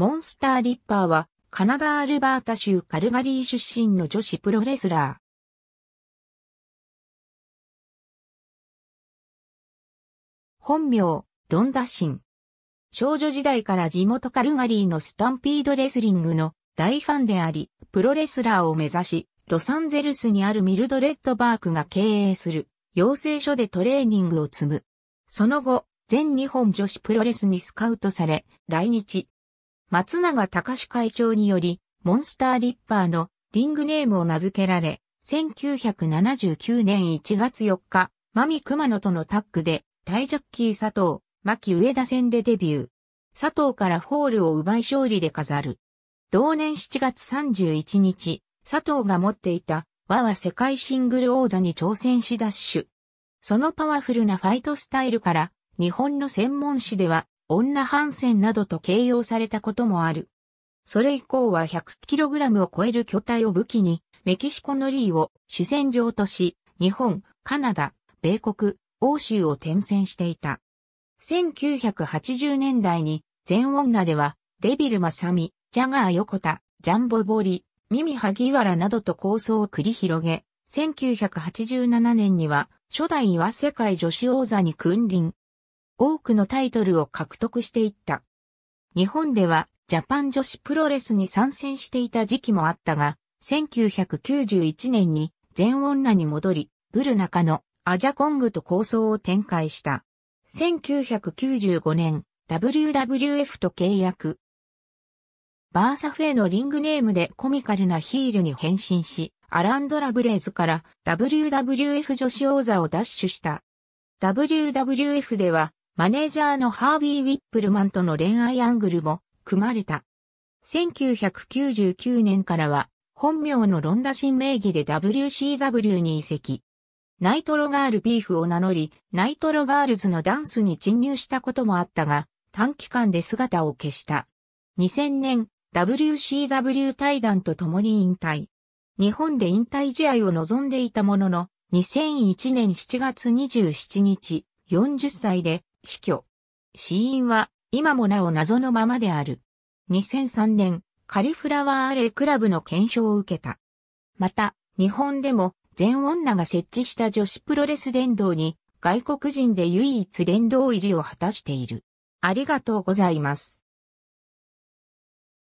モンスター・リッパーは、カナダ・アルバータ州カルガリー出身の女子プロレスラー。本名、ロンダシン。少女時代から地元カルガリーのスタンピードレスリングの大ファンであり、プロレスラーを目指し、ロサンゼルスにあるミルドレッドバークが経営する養成所でトレーニングを積む。その後、全日本女子プロレスにスカウトされ、来日、松永隆会長により、モンスターリッパーのリングネームを名付けられ、1979年1月4日、マミ熊野とのタッグで、タイジャッキー佐藤、牧上田戦でデビュー。佐藤からホールを奪い勝利で飾る。同年7月31日、佐藤が持っていた和は世界シングル王座に挑戦しダッシュ。そのパワフルなファイトスタイルから、日本の専門誌では女センなどと形容されたこともある。それ以降は 100kg を超える巨体を武器に、メキシコのリーを主戦場とし、日本、カナダ、米国、欧州を転戦していた。1980年代に、全女では、デビルマサミ、ジャガー横田、ジャンボボリ、ミミハギワラなどと構想を繰り広げ、1987年には、初代は世界女子王座に君臨、多くのタイトルを獲得していった。日本ではジャパン女子プロレスに参戦していた時期もあったが、1991年に全女に戻り、ブル中のアジャコングと構想を展開した。1995年、WWF と契約。バーサフへのリングネームでコミカルなヒールに変身し、アランドラブレーズから WWF 女子王座を奪取した。WWF ではマネージャーのハービー・ウィップルマンとの恋愛アングルも組まれた。1999年からは本名のロンダン名義で WCW に移籍。ナイトロガールビーフを名乗り、ナイトロガールズのダンスに沈入したこともあったが、短期間で姿を消した。2000年、WCW 対談と共に引退。日本で引退試合を望んでいたものの、2001年7月27日、40歳で死去。死因は今もなお謎のままである。2003年、カリフラワーアレイクラブの検証を受けた。また、日本でも全女が設置した女子プロレス伝道に外国人で唯一伝道入りを果たしている。ありがとうございます。